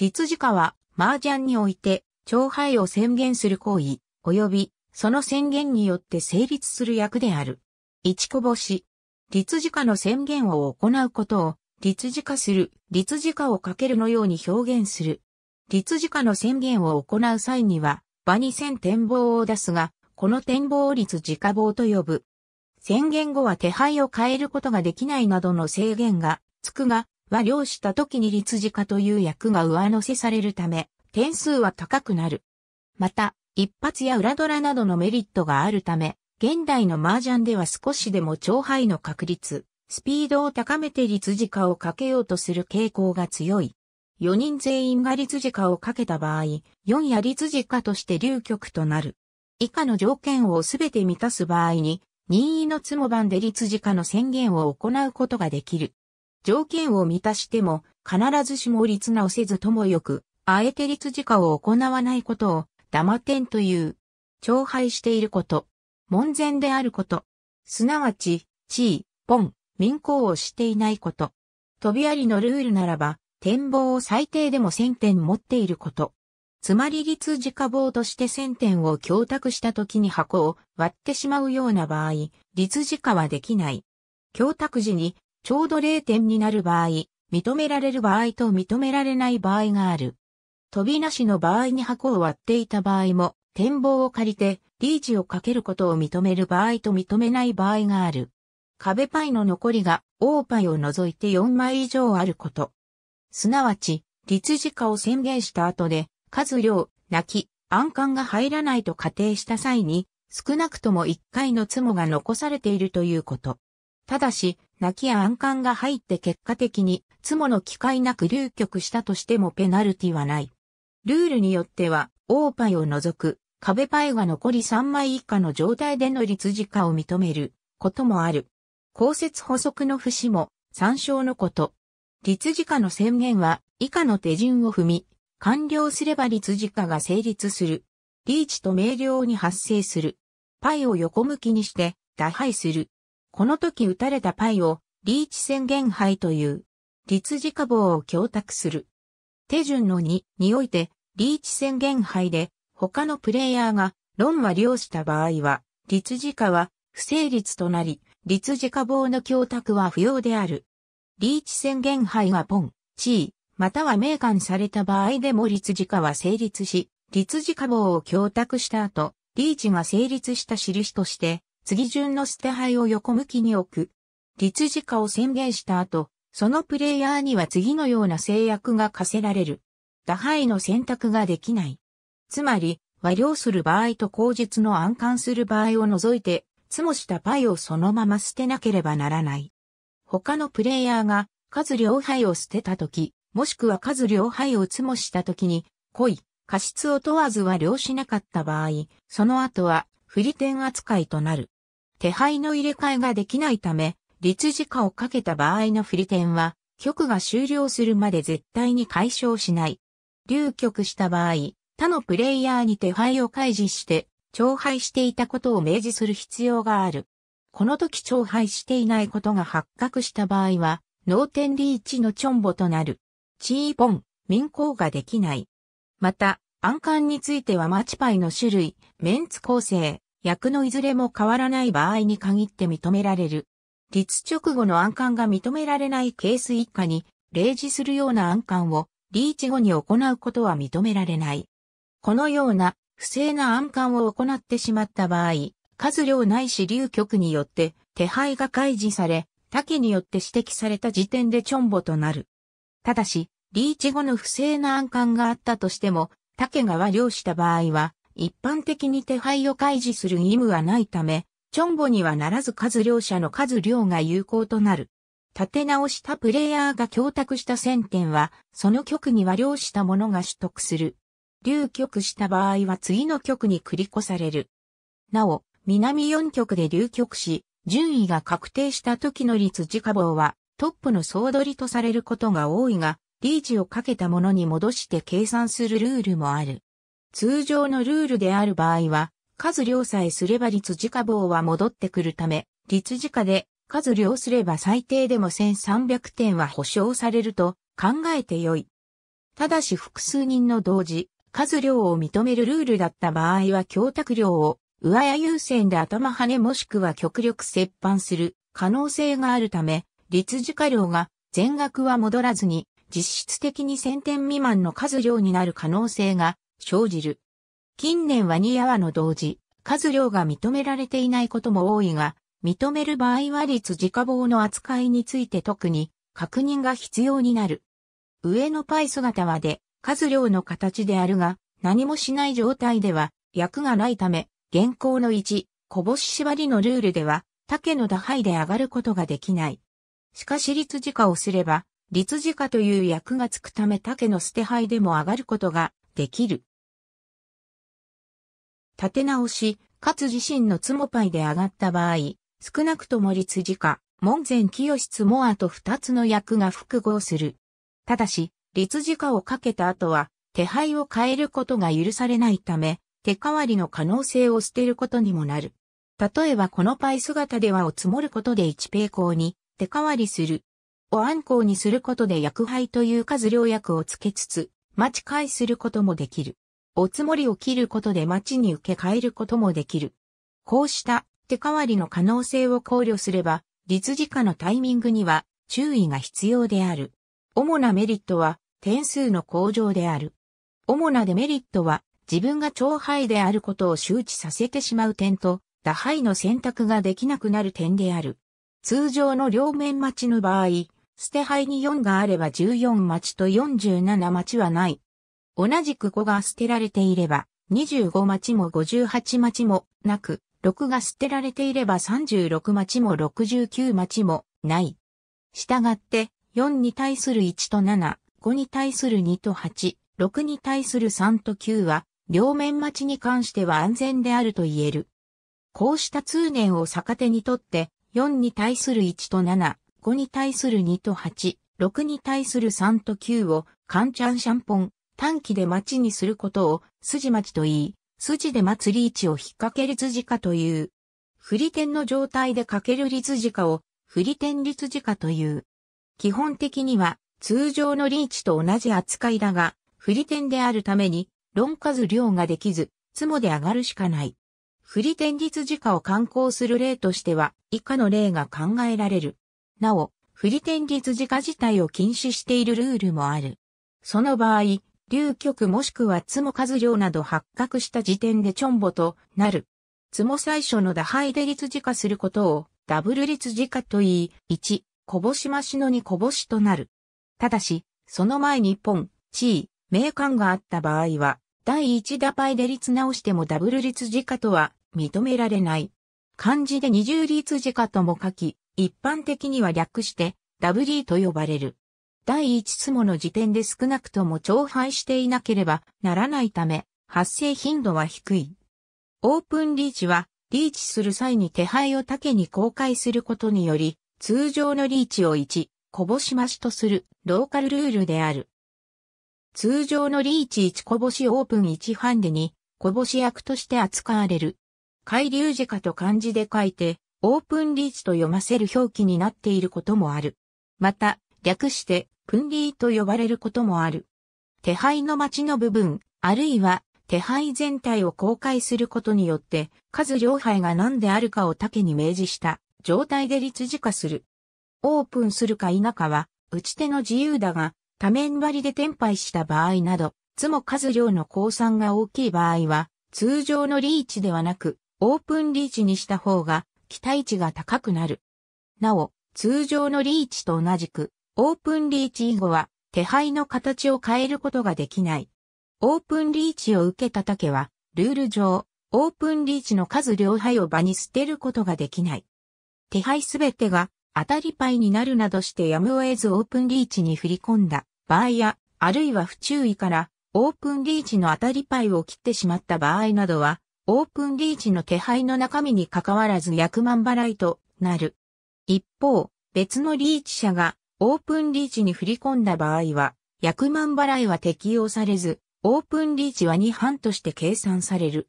立字家は、麻雀において、長敗を宣言する行為、及び、その宣言によって成立する役である。一こぼし。立字家の宣言を行うことを、立字化する、立字化をかけるのように表現する。立字化の宣言を行う際には、場に線展望を出すが、この展望を立字化棒と呼ぶ。宣言後は手配を変えることができないなどの制限がつくが、は漁した時に立字化という役が上乗せされるため、点数は高くなる。また、一発や裏ドラなどのメリットがあるため、現代の麻雀では少しでも超敗の確率、スピードを高めて立字化をかけようとする傾向が強い。4人全員が立字化をかけた場合、4や立字化として流局となる。以下の条件をすべて満たす場合に、任意のつも番で立字化の宣言を行うことができる。条件を満たしても、必ずしも立なをせずともよく、あえて立時化を行わないことを、黙点という、徴廃していること、門前であること、すなわち、地位、本、民行をしていないこと、飛びありのルールならば、展望を最低でも1000点持っていること。つまり立直家棒として1000点を供託した時に箱を割ってしまうような場合、立直家はできない。供託時にちょうど0点になる場合、認められる場合と認められない場合がある。飛びなしの場合に箱を割っていた場合も、展望を借りてリーチをかけることを認める場合と認めない場合がある。壁パイの残りが大パイを除いて4枚以上あること。すなわち、立時化を宣言した後で、数量、泣き、暗管が入らないと仮定した際に、少なくとも1回のツモが残されているということ。ただし、泣きや暗感が入って結果的に、つもの機会なく流局したとしてもペナルティはない。ルールによっては、オーパイを除く、壁パイが残り3枚以下の状態での立時化を認めることもある。公設補足の節も参照のこと。立時化の宣言は以下の手順を踏み、完了すれば立時化が成立する。リーチと明瞭に発生する。パイを横向きにして打敗する。この時打たれたパイをリーチ宣言杯という、立自家棒を供託する。手順の2において、リーチ宣言杯で、他のプレイヤーが論は了した場合は、立自家は不成立となり、立自家棒の供託は不要である。リーチ宣言杯がポン、チー、または明観された場合でも立自家は成立し、立自家棒を供託した後、リーチが成立した印として、次順の捨て牌を横向きに置く。立時化を宣言した後、そのプレイヤーには次のような制約が課せられる。打牌の選択ができない。つまり、和量する場合と口実の暗冠する場合を除いて、積もしたパイをそのまま捨てなければならない。他のプレイヤーが数両牌を捨てたとき、もしくは数両牌を積もしたときに、故意、過失を問わずは量しなかった場合、その後は振り点扱いとなる。手配の入れ替えができないため、立時化をかけた場合の振り点は、局が終了するまで絶対に解消しない。流局した場合、他のプレイヤーに手配を開示して、徴配していたことを明示する必要がある。この時徴配していないことが発覚した場合は、脳天リーチのチョンボとなる。チーポン、民行ができない。また、暗管についてはマチパイの種類、メンツ構成、役のいずれも変わらない場合に限って認められる。立直後の暗管が認められないケース以下に、例示するような暗管を、リーチ後に行うことは認められない。このような、不正な暗管を行ってしまった場合、数量ないし流局によって、手配が開示され、他家によって指摘された時点でチョンボとなる。ただし、リーチ後の不正な暗管があったとしても、竹川漁した場合は、一般的に手配を開示する義務はないため、チョンボにはならず数両者の数領が有効となる。立て直したプレイヤーが供託した1000点は、その局には漁した者が取得する。流局した場合は次の局に繰り越される。なお、南4局で流局し、順位が確定した時の率自家棒は、トップの総取りとされることが多いが、リーチをかけたものに戻して計算するルールもある。通常のルールである場合は、数量さえすれば率時価棒は戻ってくるため、率時価で数量すれば最低でも1300点は保証されると考えてよい。ただし複数人の同時、数量を認めるルールだった場合は供託量を上や優先で頭跳ねもしくは極力折半する可能性があるため、律時価量が全額は戻らずに実質的に1000点未満の数量になる可能性が生じる。近年は2アワの同時、数量が認められていないことも多いが、認める場合は率自家棒の扱いについて特に確認が必要になる。上のパイ姿はで、数量の形であるが、何もしない状態では、役がないため、現行の1、こぼし縛りのルールでは、竹の打牌で上がることができない。しかし率自家をすれば、立字家という役がつくため竹の捨て灰でも上がることができる。立て直し、かつ自身のつもパイで上がった場合、少なくとも立字家、門前清室モアと二つの役が複合する。ただし、立字化をかけた後は、手配を変えることが許されないため、手代わりの可能性を捨てることにもなる。例えばこのパイ姿ではを積もることで一平行に手代わりするを暗ンにすることで薬灰という数量薬をつけつつ、待ち返することもできる。おつもりを切ることで待ちに受け替えることもできる。こうした手代わりの可能性を考慮すれば、律時化のタイミングには注意が必要である。主なメリットは点数の向上である。主なデメリットは自分が超配であることを周知させてしまう点と、打配の選択ができなくなる点である。通常の両面待ちの場合、捨て牌に4があれば14町と47町はない。同じく5が捨てられていれば、25町も58町もなく、6が捨てられていれば36町も69町もない。したがって、4に対する1と7、5に対する2と8、6に対する3と9は、両面待ちに関しては安全であると言える。こうした通念を逆手にとって、4に対する1と7、5に対する2と8、6に対する3と9を、カンチャンシャンポン、短期で待ちにすることを、筋待ちと言い、筋で待つリーチを引っ掛ける辻化という。振り点の状態でかける立時化を、振り点立時化という。基本的には、通常のリーチと同じ扱いだが、振り点であるために、論数量ができず、つもで上がるしかない。振り点立時価を観光する例としては、以下の例が考えられる。なお、不利点率自家自体を禁止しているルールもある。その場合、流局もしくはつも数量など発覚した時点でチョンボとなる。つも最初の打敗で立自家することをダブル立自家と言い、1、こぼしましのにこぼしとなる。ただし、その前に本、地位、名官があった場合は、第1打敗で立直してもダブル立自家とは認められない。漢字で二重立自家とも書き、一般的には略して WD と呼ばれる。第一相撲の時点で少なくとも超配していなければならないため、発生頻度は低い。オープンリーチは、リーチする際に手配を竹に公開することにより、通常のリーチを1、こぼし増しとするローカルルールである。通常のリーチ1こぼしオープン1ァンデに、こぼし役として扱われる。海流時化と漢字で書いて、オープンリーチと読ませる表記になっていることもある。また、略して、プンリーと呼ばれることもある。手配の町の部分、あるいは、手配全体を公開することによって、数両配が何であるかを竹に明示した状態で立時化する。オープンするか否かは、打ち手の自由だが、多面割りで転廃した場合など、つも数量の降参が大きい場合は、通常のリーチではなく、オープンリーチにした方が、期待値が高くなる。なお、通常のリーチと同じく、オープンリーチ以後は、手配の形を変えることができない。オープンリーチを受けた竹は、ルール上、オープンリーチの数両配を場に捨てることができない。手配すべてが当たりパイになるなどしてやむを得ずオープンリーチに振り込んだ場合や、あるいは不注意からオープンリーチの当たりパイを切ってしまった場合などは、オープンリーチの手配の中身に関わらず役満払いとなる。一方、別のリーチ者がオープンリーチに振り込んだ場合は、100万払いは適用されず、オープンリーチは2班として計算される。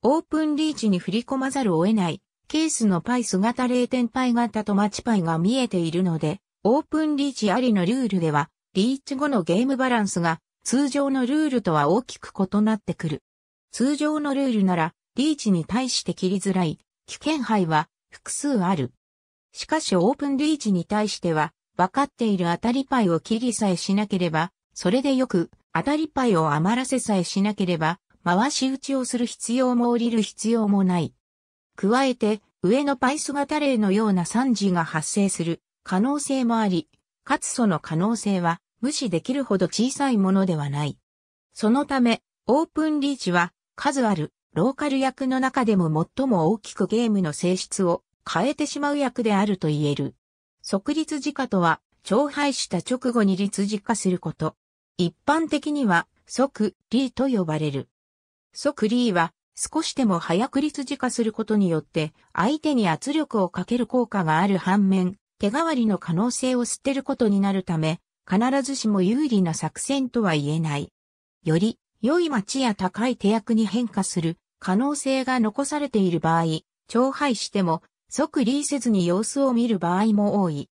オープンリーチに振り込まざるを得ないケースのパイ姿0点パイ型とマチパイが見えているので、オープンリーチありのルールでは、リーチ後のゲームバランスが通常のルールとは大きく異なってくる。通常のルールなら、リーチに対して切りづらい、危険牌は複数ある。しかしオープンリーチに対しては、分かっている当たり牌を切りさえしなければ、それでよく、当たり牌を余らせさえしなければ、回し打ちをする必要も降りる必要もない。加えて、上のパイス型例のような惨事が発生する可能性もあり、かつその可能性は無視できるほど小さいものではない。そのため、オープンリーチは数あるローカル役の中でも最も大きくゲームの性質を変えてしまう役であると言える。即立時家とは、超廃した直後に立時家すること。一般的には、即、リーと呼ばれる。即リーは、少しでも早く立時家することによって、相手に圧力をかける効果がある反面、手代わりの可能性を捨てることになるため、必ずしも有利な作戦とは言えない。より、良い町や高い手役に変化する可能性が残されている場合、徴廃しても即離せずに様子を見る場合も多い。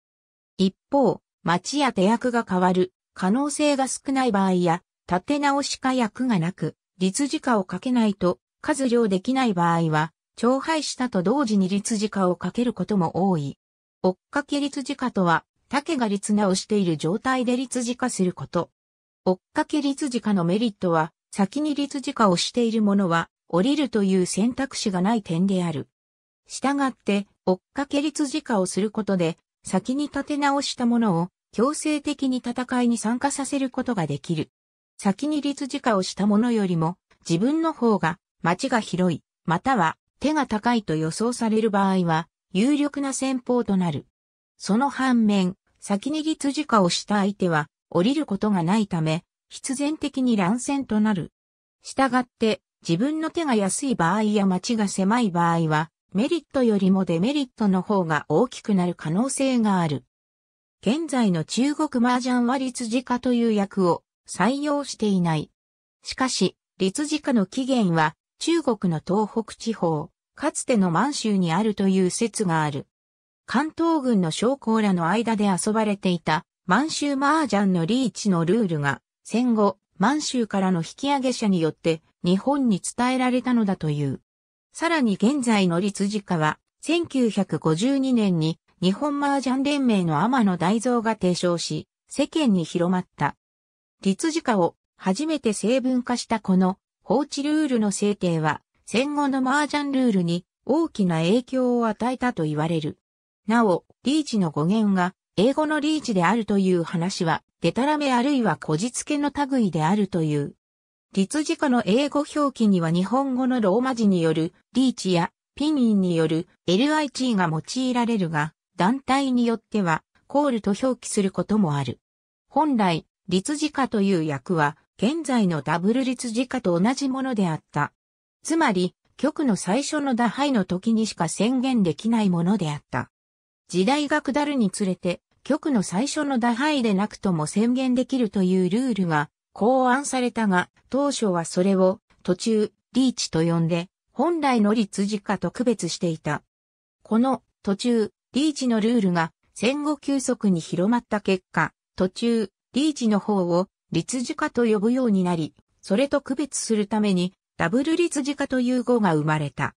一方、町や手役が変わる可能性が少ない場合や、立て直しか役がなく、立時化をかけないと数量できない場合は、徴廃したと同時に立時化をかけることも多い。追っかけ立時化とは、竹が立直している状態で立時化すること。追っかけ立時化のメリットは、先に立時化をしている者は、降りるという選択肢がない点である。したがって、追っかけ立時化をすることで、先に立て直したものを、強制的に戦いに参加させることができる。先に立時化をしたものよりも、自分の方が、町が広い、または、手が高いと予想される場合は、有力な戦法となる。その反面、先に立時化をした相手は、降りることがないため、必然的に乱戦となる。したがって、自分の手が安い場合や町が狭い場合は、メリットよりもデメリットの方が大きくなる可能性がある。現在の中国麻雀は立時化という役を採用していない。しかし、立時化の起源は中国の東北地方、かつての満州にあるという説がある。関東軍の将校らの間で遊ばれていた満州麻雀のリーチのルールが戦後、満州からの引き上げ者によって日本に伝えられたのだという。さらに現在の立次家は、1952年に日本麻雀連盟の天野大蔵が提唱し、世間に広まった。立次家を初めて成文化したこの放置ルールの制定は、戦後の麻雀ルールに大きな影響を与えたと言われる。なお、リーチの語源が英語のリーチであるという話は、デタラメあるいはこじつけの類であるという。立字化の英語表記には日本語のローマ字によるリーチやピンインによる LIT が用いられるが、団体によってはコールと表記することもある。本来、立字化という訳は、現在のダブル立字化と同じものであった。つまり、局の最初の打敗の時にしか宣言できないものであった。時代が下るにつれて、局の最初の打敗でなくとも宣言できるというルールが考案されたが、当初はそれを途中、リーチと呼んで、本来の律時下と区別していた。この途中、リーチのルールが戦後急速に広まった結果、途中、リーチの方を律時化と呼ぶようになり、それと区別するために、ダブル律時化という語が生まれた。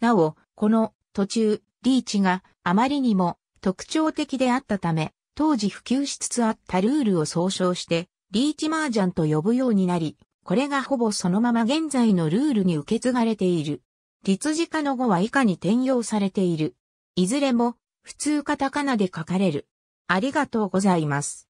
なお、この途中、リーチがあまりにも特徴的であったため、当時普及しつつあったルールを総称して、リーチ麻雀と呼ぶようになり、これがほぼそのまま現在のルールに受け継がれている。立字化の語は以下に転用されている。いずれも、普通カタカナで書かれる。ありがとうございます。